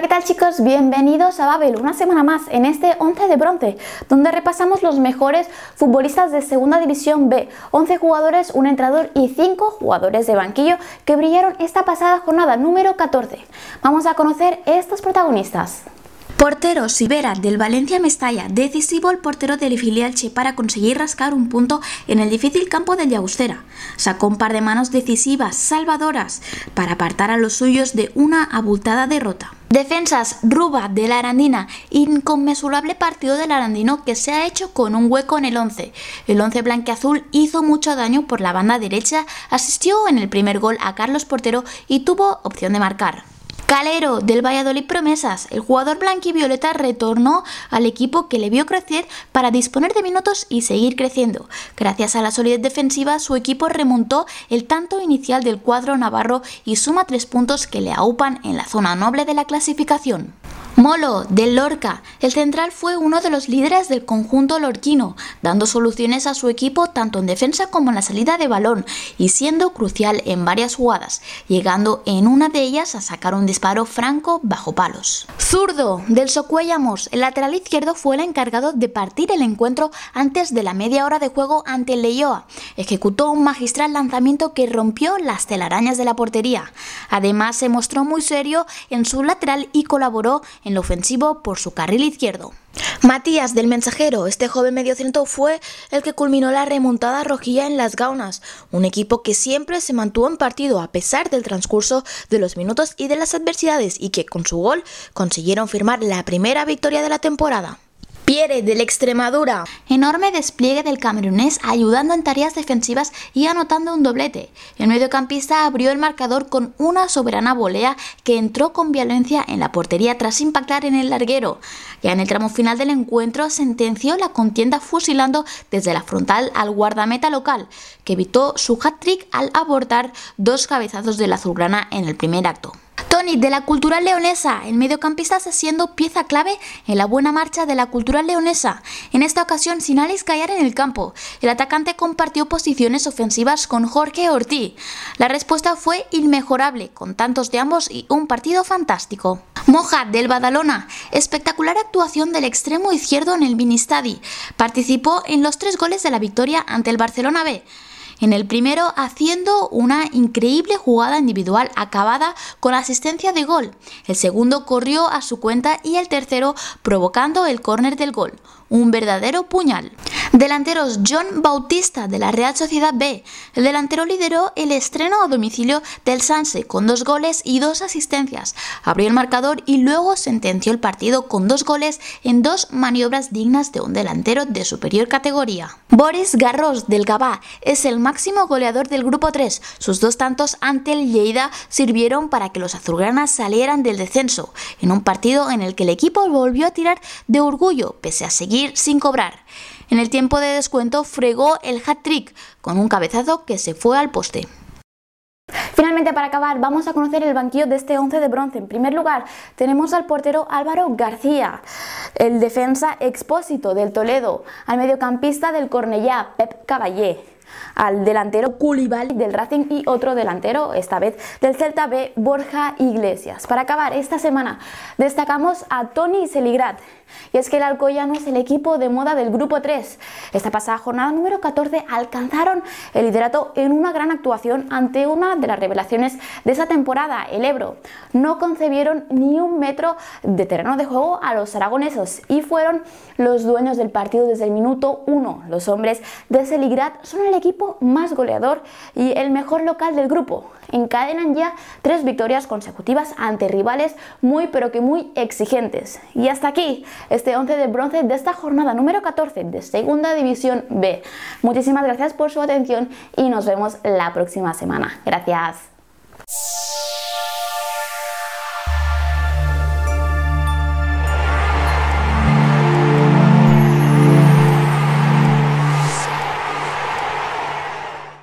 Hola, ¿qué tal chicos? Bienvenidos a Babel, una semana más en este 11 de bronce, donde repasamos los mejores futbolistas de Segunda División B, 11 jugadores, un entrador y 5 jugadores de banquillo que brillaron esta pasada jornada número 14. Vamos a conocer estos protagonistas. Portero Sibera del Valencia Mestalla, decisivo el portero del filial Che para conseguir rascar un punto en el difícil campo del Llagostera. Sacó un par de manos decisivas, salvadoras, para apartar a los suyos de una abultada derrota. Defensas Ruba de la Arandina, inconmensurable partido del Arandino que se ha hecho con un hueco en el 11. El 11 blanqueazul hizo mucho daño por la banda derecha, asistió en el primer gol a Carlos Portero y tuvo opción de marcar. Calero del Valladolid Promesas, el jugador blanquivioleta retornó al equipo que le vio crecer para disponer de minutos y seguir creciendo. Gracias a la solidez defensiva, su equipo remontó el tanto inicial del cuadro navarro y suma tres puntos que le aupan en la zona noble de la clasificación. Molo, del Lorca. El central fue uno de los líderes del conjunto lorquino, dando soluciones a su equipo tanto en defensa como en la salida de balón y siendo crucial en varias jugadas, llegando en una de ellas a sacar un disparo franco bajo palos. Zurdo, del Socuellamos. El lateral izquierdo fue el encargado de partir el encuentro antes de la media hora de juego ante el Leioa. Ejecutó un magistral lanzamiento que rompió las telarañas de la portería. Además, se mostró muy serio en su lateral y colaboró en en lo ofensivo por su carril izquierdo. Matías del Mensajero, este joven mediocentro fue el que culminó la remontada rojilla en las Gaunas, un equipo que siempre se mantuvo en partido a pesar del transcurso de los minutos y de las adversidades y que con su gol consiguieron firmar la primera victoria de la temporada de la Extremadura. Enorme despliegue del camerunés ayudando en tareas defensivas y anotando un doblete. El mediocampista abrió el marcador con una soberana volea que entró con violencia en la portería tras impactar en el larguero. Ya en el tramo final del encuentro sentenció la contienda fusilando desde la frontal al guardameta local, que evitó su hat-trick al abortar dos cabezazos de la azulgrana en el primer acto. Tony de la Cultural Leonesa, el mediocampista está siendo pieza clave en la buena marcha de la Cultural Leonesa, en esta ocasión sin Alex Callar en el campo. El atacante compartió posiciones ofensivas con Jorge Ortiz. La respuesta fue inmejorable, con tantos de ambos y un partido fantástico. Moja del Badalona, espectacular actuación del extremo izquierdo en el Ministadi, participó en los tres goles de la victoria ante el Barcelona B. En el primero haciendo una increíble jugada individual acabada con asistencia de gol. El segundo corrió a su cuenta y el tercero provocando el córner del gol un verdadero puñal. Delanteros John Bautista de la Real Sociedad B. El delantero lideró el estreno a domicilio del Sanse con dos goles y dos asistencias. Abrió el marcador y luego sentenció el partido con dos goles en dos maniobras dignas de un delantero de superior categoría. Boris Garros del Gabá es el máximo goleador del grupo 3. Sus dos tantos ante el Lleida sirvieron para que los azulgranas salieran del descenso, en un partido en el que el equipo volvió a tirar de orgullo pese a seguir sin cobrar. En el tiempo de descuento fregó el hat-trick con un cabezazo que se fue al poste. Finalmente, para acabar, vamos a conocer el banquillo de este 11 de bronce. En primer lugar, tenemos al portero Álvaro García el defensa expósito del Toledo, al mediocampista del Cornellá, Pep Caballé, al delantero culival del Racing y otro delantero, esta vez del Celta B, Borja Iglesias. Para acabar esta semana, destacamos a Tony Seligrat. Y es que el Alcoyano es el equipo de moda del Grupo 3. Esta pasada jornada número 14 alcanzaron el liderato en una gran actuación ante una de las revelaciones de esa temporada, el Ebro. No concebieron ni un metro de terreno de juego a los aragoneses y fueron los dueños del partido desde el minuto 1. Los hombres de Celigrat son el equipo más goleador y el mejor local del grupo. Encadenan ya tres victorias consecutivas ante rivales muy pero que muy exigentes. Y hasta aquí este 11 de bronce de esta jornada número 14 de Segunda División B. Muchísimas gracias por su atención y nos vemos la próxima semana. Gracias.